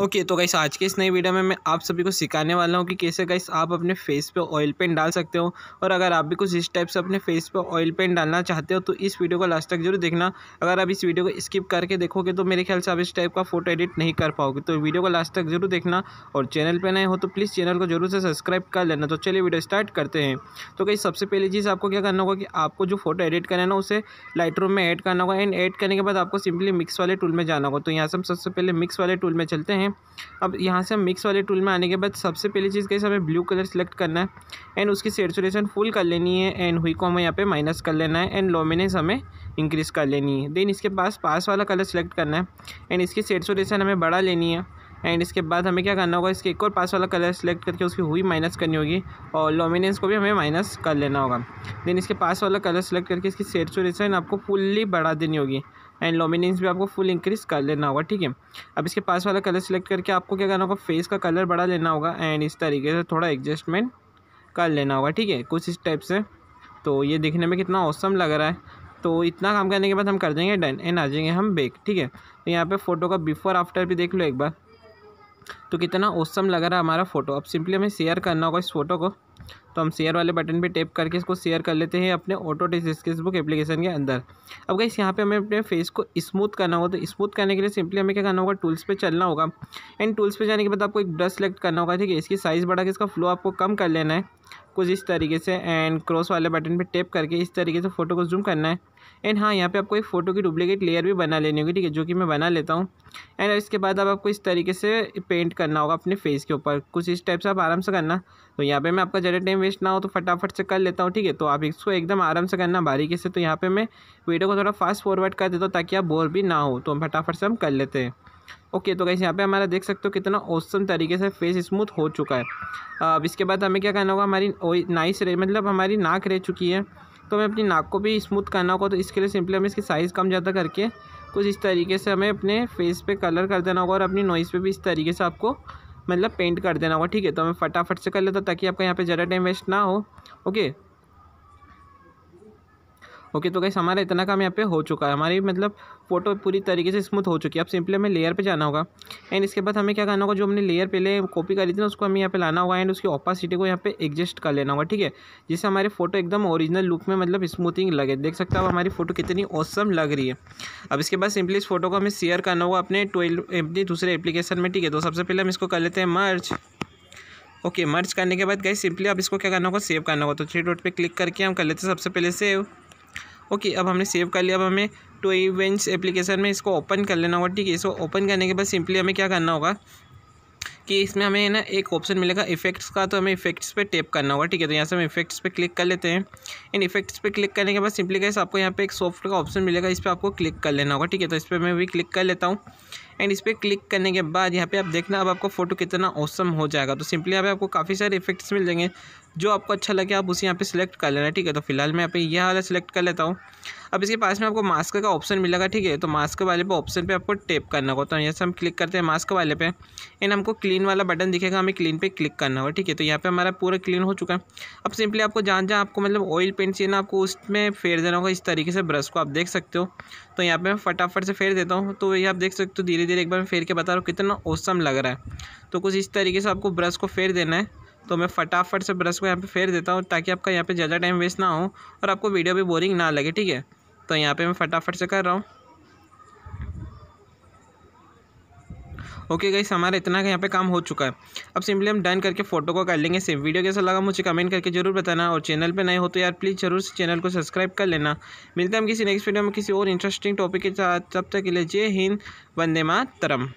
okay okay, तो guys आज के इस नई वीडियो में मैं आप सभी को सिखाने वाला हूँ कि कैसे गाइस आप अपने फेस पे ऑयल पेंट डाल सकते हो और अगर आप भी कुछ इस टाइप से अपने फेस पे ऑयल पेंट डालना चाहते हो तो इस वीडियो को लास्ट तक जरूर देखना अगर आप इस वीडियो को स्किप करके देखोगे तो मेरे ख्याल से आप इस टाइप का फोटो एडिट नहीं कर पाओगे तो वीडियो को लास्ट तक जरूर देखना और चैनल पर नए हो तो प्लीज़ चैनल को जरूर से सब्सक्राइब कर लेना तो चलिए वीडियो स्टार्ट करते हैं तो कहीं सबसे पहली चीज़ आपको क्या करना होगा कि आपको जो फोटो एडिट करना है ना उसे लाइट में ऐड करना होगा एंड ऐड करने के बाद आपको सिंपली मिक्स वाले टूल में जाना होगा तो यहाँ से हम सबसे पहले मिक्स वाले टूल में चलते हैं हैं अब यहाँ से हम मिक्स वाले टूल में आने के बाद सबसे पहली चीज़ कैसे हमें ब्लू कलर सेलेक्ट करना है एंड उसकी सेचुरेशन फुल कर लेनी है एंड हुई को हमें यहाँ पे माइनस कर लेना है एंड लोमिनेस हमें इंक्रीज़ कर लेनी है देन इसके पास पास वाला कलर सेलेक्ट करना है एंड इसकी सेचुरेशन हमें बढ़ा लेनी है एंड इसके बाद हमें क्या करना होगा इसके एक और पास वाला कलर सेलेक्ट करके उसकी हुई माइनस करनी होगी और लोमिनेंस को भी हमें माइनस कर लेना होगा देन इसके पास वाला कलर सेलेक्ट करके इसकी सेचुरेशन आपको फुल्ली बढ़ा देनी होगी एंड लोमिनेंस भी आपको फुल इंक्रीज़ कर लेना होगा ठीक है अब इसके पास वाला कलर सेलेक्ट करके आपको क्या करना होगा फेस का कलर बढ़ा लेना होगा एंड इस तरीके से थोड़ा एडजस्टमेंट कर लेना होगा ठीक है कुछ इस टाइप से तो ये देखने में कितना औसम लग रहा है तो इतना काम करने के बाद हम कर देंगे डन एंड आ जाएंगे हम बेक ठीक है तो यहाँ पे फ़ोटो का बिफ़ोर आफ्टर भी देख लो एक बार तो कितना ओसम लग रहा है हमारा फ़ोटो अब सिंपली हमें शेयर करना होगा इस फोटो को तो हम शेयर वाले बटन पे टैप करके इसको शेयर कर लेते हैं अपने ऑटो टेस्ट बुक एप्लीकेशन के अंदर अब गई यहाँ पे हमें अपने फेस को स्मूथ करना होगा तो स्मूथ करने के लिए सिंपली हमें क्या करना होगा टूल्स पे चलना होगा एंड टूल्स पे जाने के बाद आपको एक ब्रश सेलेक्ट करना होगा ठीक है इसकी साइज़ बढ़ा के इसका फ्लो आपको कम कर लेना है कुछ इस तरीके से एंड क्रॉस वाले बटन पर टेप करके इस तरीके से फ़ोटो को जूम करना है एंड हाँ यहाँ पे आपको एक फ़ोटो की डुप्लीकेट लेयर भी बना लेनी होगी ठीक है जो कि मैं बना लेता हूँ एंड इसके बाद अब आपको इस तरीके से पेंट करना होगा अपने फेस के ऊपर कुछ इस टाइप से आप आराम से करना तो यहाँ पे मैं आपका ज़्यादा टाइम वेस्ट ना हो तो फटाफट से कर लेता हूँ ठीक है तो आप इसको एकदम आराम से करना बारीकी से तो यहाँ पर मैं वीडियो को थोड़ा फास्ट फॉरवर्ड कर देता हूँ ताकि आप बोर भी ना हो तो फटाफट से हम कर लेते हैं ओके okay, तो कैसे यहाँ पे हमारा देख सकते हो कितना औसम तरीके से फेस स्मूथ हो चुका है अब इसके बाद हमें क्या करना होगा हमारी नाइस रे मतलब हमारी नाक रह चुकी है तो हमें अपनी नाक को भी स्मूथ करना होगा तो इसके लिए सिंपली हमें इसकी साइज़ कम ज़्यादा करके कुछ इस तरीके से हमें अपने फेस पे कलर कर देना होगा और अपनी नॉइस पे भी इस तरीके से आपको मतलब पेंट कर देना होगा ठीक है तो हमें फटाफट से कर लेता ताकि आपका यहाँ पे ज़्यादा टाइम वेस्ट ना हो ओके ओके तो गाइस हमारा इतना काम यहाँ पे हो चुका है हमारी मतलब फोटो पूरी तरीके से स्मूथ हो चुकी है अब सिंपली हमें लेयर पे जाना होगा एंड इसके बाद हमें क्या करना होगा जो हमने लेयर पहले कॉपी करी थी ना उसको हमें यहाँ पे लाना होगा एंड उसकी ऑपासिटी को यहाँ पे एडजस्ट कर लेना होगा ठीक है जिससे हमारी फोटो एकदम ओरिजिनल लुक में मतलब स्मूथिंग लगे देख सकते हो हमारी फोटो कितनी औसम लग रही है अब इसके बाद सिंपली इस फोटो को हमें शेयर करना होगा अपने ट्वेल्व अपनी दूसरे एप्लीकेशन में ठीक है तो सबसे पहले हम इसको कर लेते हैं मर्च ओके मर्ज करने के बाद गई सिंपली अब इसको क्या करना होगा सेव करना होगा तो थ्री डॉट पे क्लिक करके हम कर लेते हैं सबसे पहले सेव ओके अब हमने सेव कर लिया अब हमें टू इवेंट्स एप्लीकेशन में इसको ओपन कर लेना होगा ठीक है इसको ओपन करने के बाद सिंपली हमें क्या करना होगा कि इसमें हमें ना एक ऑप्शन मिलेगा इफेक्ट्स का तो हमें इफेक्ट्स पे टैप करना होगा ठीक है तो यहाँ से हम इफेक्ट्स पे क्लिक कर लेते हैं इन इफेक्ट्स पे क्लिक करने के बाद सिंपली कैसे आपको यहाँ पे एक सॉफ्ट का ऑप्शन मिलेगा इस पर आपको क्लिक कर लेना होगा ठीक है तो इस पर मैं भी क्लिक कर लेता हूँ एंड इस पर क्लिक करने के बाद यहाँ पे आप देखना अब आपको फोटो कितना औसम हो जाएगा तो सिंपली यहाँ पे आपको काफ़ी सारे इफेक्ट्स मिल जाएंगे जो आपको अच्छा लगे आप उसे यहाँ पे सिलेक्ट कर लेना ठीक है तो फिलहाल मैं यहाँ पे यह वाला सिलेक्ट कर लेता हूँ अब इसके पास में आपको मास्क का ऑप्शन मिलेगा ठीक है तो मास्क वाले पे ऑप्शन पे आपको टेप करना होगा तो यहाँ से हम क्लिक करते हैं मास्क वाले पे एंड हमको क्लीन वाला बटन दिखेगा हमें क्लीन पे क्लिक करना होगा ठीक है तो यहाँ पे हमारा पूरा क्लीन हो चुका है अब सिंपली आपको जहाँ जहाँ आपको मतलब ऑयल पेंट चाहिए ना आपको उसमें फेर देना होगा इस तरीके से ब्रश को आप देख सकते हो तो यहाँ पर मैं फटाफट से फेर देता हूँ तो ये आप देख सकते हो धीरे धीरे एक बार फेर के बता रहा हूँ कितना औसम लग रहा है तो कुछ इस तरीके से आपको ब्रश को फेर देना है तो मैं फटाफट से ब्रश को यहाँ पे फेर देता हूँ ताकि आपका यहाँ पे ज़्यादा टाइम वेस्ट ना हो और आपको वीडियो भी बोरिंग ना लगे ठीक है तो यहाँ पे मैं फटाफट से कर रहा हूँ ओके गाइस हमारा इतना का यहाँ पे काम हो चुका है अब सिंपली हम डन करके फोटो को कर लेंगे सिर्फ वीडियो कैसा लगा मुझे कमेंट करके जरूर बताना और चैनल पे नए हो तो यार प्लीज़ जरूर चैनल को सब्सक्राइब कर लेना मिलते हैं हम किसी नेक्स्ट वीडियो में किसी और इंटरेस्टिंग टॉपिक के साथ तब तक के लिए जय हिंद वंदे मातरम